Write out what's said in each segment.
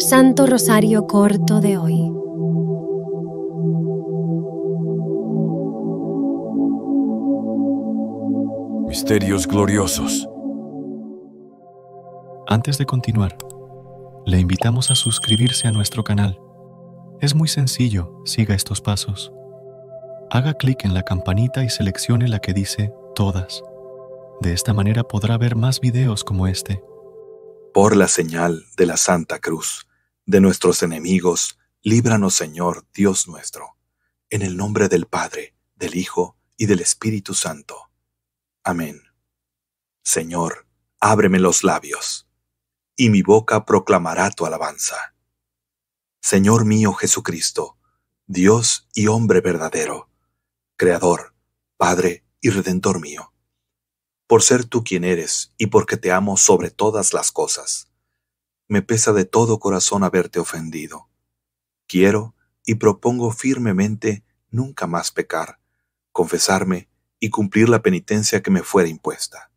Santo Rosario Corto de hoy. Misterios gloriosos. Antes de continuar, le invitamos a suscribirse a nuestro canal. Es muy sencillo, siga estos pasos. Haga clic en la campanita y seleccione la que dice Todas. De esta manera podrá ver más videos como este. Por la señal de la Santa Cruz de nuestros enemigos, líbranos Señor, Dios nuestro, en el nombre del Padre, del Hijo y del Espíritu Santo. Amén. Señor, ábreme los labios, y mi boca proclamará tu alabanza. Señor mío Jesucristo, Dios y hombre verdadero, Creador, Padre y Redentor mío, por ser tú quien eres y porque te amo sobre todas las cosas me pesa de todo corazón haberte ofendido. Quiero y propongo firmemente nunca más pecar, confesarme y cumplir la penitencia que me fuera impuesta.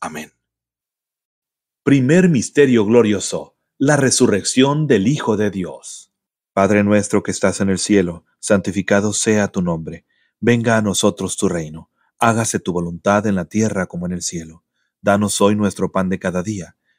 Amén. Primer misterio glorioso, la resurrección del Hijo de Dios. Padre nuestro que estás en el cielo, santificado sea tu nombre, venga a nosotros tu reino, hágase tu voluntad en la tierra como en el cielo. Danos hoy nuestro pan de cada día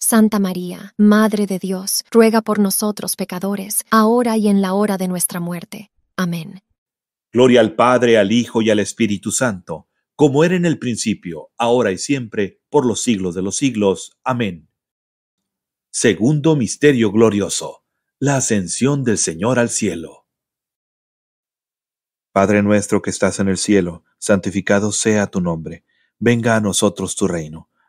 Santa María, Madre de Dios, ruega por nosotros pecadores, ahora y en la hora de nuestra muerte. Amén. Gloria al Padre, al Hijo y al Espíritu Santo, como era en el principio, ahora y siempre, por los siglos de los siglos. Amén. Segundo Misterio Glorioso. La Ascensión del Señor al Cielo. Padre nuestro que estás en el cielo, santificado sea tu nombre. Venga a nosotros tu reino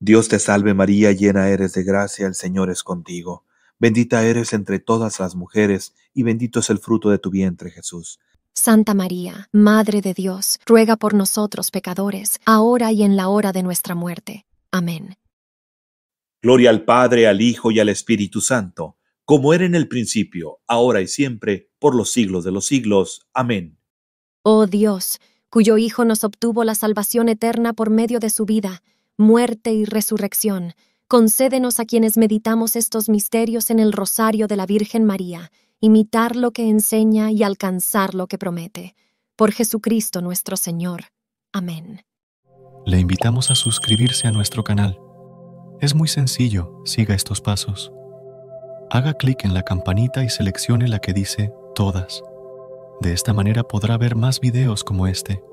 Dios te salve María, llena eres de gracia, el Señor es contigo. Bendita eres entre todas las mujeres, y bendito es el fruto de tu vientre Jesús. Santa María, Madre de Dios, ruega por nosotros pecadores, ahora y en la hora de nuestra muerte. Amén. Gloria al Padre, al Hijo y al Espíritu Santo, como era en el principio, ahora y siempre, por los siglos de los siglos. Amén. Oh Dios, cuyo Hijo nos obtuvo la salvación eterna por medio de su vida, muerte y resurrección, concédenos a quienes meditamos estos misterios en el rosario de la Virgen María, imitar lo que enseña y alcanzar lo que promete. Por Jesucristo nuestro Señor. Amén. Le invitamos a suscribirse a nuestro canal. Es muy sencillo, siga estos pasos. Haga clic en la campanita y seleccione la que dice Todas. De esta manera podrá ver más videos como este.